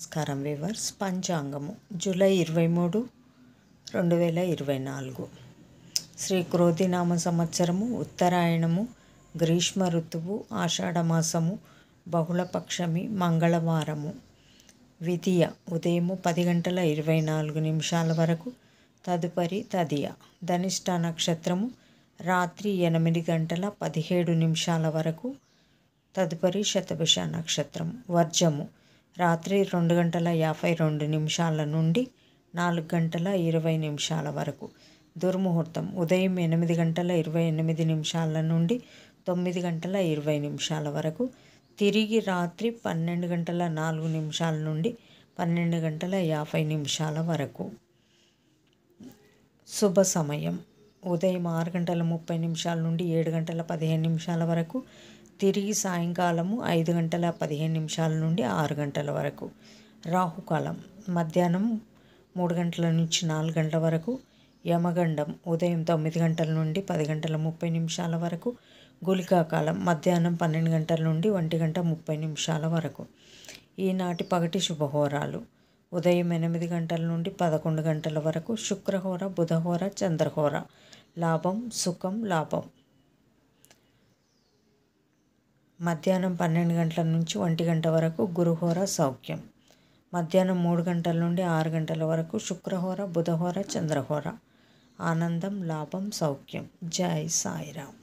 నమస్కారం viewers పంచాంగము July ఇరవై మూడు రెండు వేల ఇరవై నాలుగు శ్రీ క్రోధినామ సంవత్సరము ఉత్తరాయణము గ్రీష్మ ఋతువు ఆషాఢమాసము బహుళపక్షమి మంగళవారము విధియ ఉదయము పది గంటల ఇరవై నాలుగు నిమిషాల వరకు తదుపరి తదియ ధనిష్ట నక్షత్రము రాత్రి ఎనిమిది గంటల పదిహేడు నిమిషాల వరకు తదుపరి శతభిష నక్షత్రం వర్జము రాత్రి రెండు గంటల యాభై రెండు నిమిషాల నుండి నాలుగు గంటల ఇరవై నిమిషాల వరకు దుర్ముహూర్తం ఉదయం ఎనిమిది గంటల ఇరవై ఎనిమిది నిమిషాల నుండి తొమ్మిది గంటల ఇరవై నిమిషాల వరకు తిరిగి రాత్రి పన్నెండు గంటల నాలుగు నిమిషాల నుండి పన్నెండు గంటల యాభై నిమిషాల వరకు శుభ సమయం ఉదయం ఆరు గంటల ముప్పై నిమిషాల నుండి ఏడు గంటల పదిహేను నిమిషాల వరకు తిరిగి సాయంకాలము ఐదు గంటల పదిహేను నిమిషాల నుండి ఆరు గంటల వరకు రాహుకాలం మధ్యాహ్నం మూడు గంటల నుంచి నాలుగు గంటల వరకు యమగండం ఉదయం తొమ్మిది గంటల నుండి పది గంటల ముప్పై నిమిషాల వరకు గుళికాకాలం మధ్యాహ్నం పన్నెండు గంటల నుండి ఒంటి గంట ముప్పై నిమిషాల వరకు ఈనాటి పగటి శుభహోరాలు ఉదయం ఎనిమిది గంటల నుండి పదకొండు గంటల వరకు శుక్రహోర బుధహోర చంద్రహోర లాభం సుఖం లాభం మధ్యాహ్నం పన్నెండు గంటల నుంచి ఒంటి గంట వరకు గురుహోర సౌఖ్యం మధ్యాహ్నం మూడు గంటల నుండి ఆరు గంటల వరకు శుక్రహోర బుధహోర చంద్రహోర ఆనందం లాభం సౌఖ్యం జై సాయిరామ్